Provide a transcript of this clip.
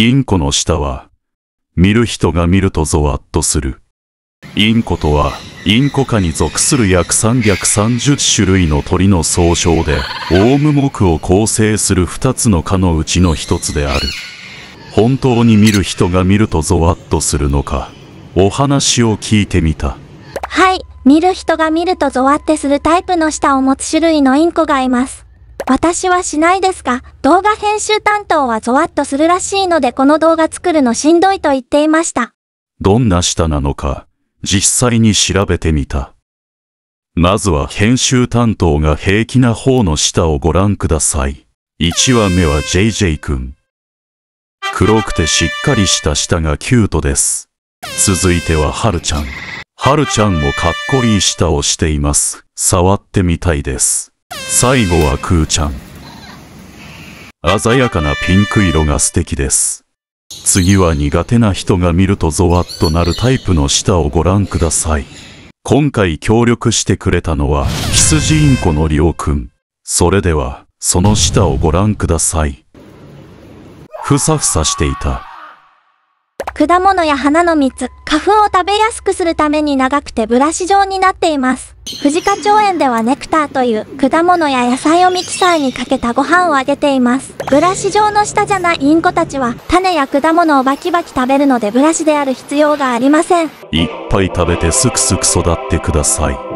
インコの下は、見る人が見るとゾワッとする。インコとは、インコ科に属する約330種類の鳥の総称で、オウム目を構成する2つの科のうちの1つである。本当に見る人が見るとゾワッとするのか、お話を聞いてみた。はい、見る人が見るとゾワってするタイプの舌を持つ種類のインコがいます。私はしないですが、動画編集担当はゾワッとするらしいのでこの動画作るのしんどいと言っていました。どんな舌なのか、実際に調べてみた。まずは編集担当が平気な方の舌をご覧ください。1話目は JJ くん。黒くてしっかりした舌がキュートです。続いてははるちゃん。はるちゃんもかっこいい舌をしています。触ってみたいです。最後はクーちゃん。鮮やかなピンク色が素敵です。次は苦手な人が見るとゾワッとなるタイプの舌をご覧ください。今回協力してくれたのは、羊インコのりオくん。それでは、その舌をご覧ください。ふさふさしていた果物や花の蜜、花粉を食べやすくするために長くてブラシ状になっています。藤花町園ではネクターという果物や野菜をミキサーにかけたご飯をあげています。ブラシ状の下じゃないインコたちは種や果物をバキバキ食べるのでブラシである必要がありません。いっぱい食べてすくすく育ってください。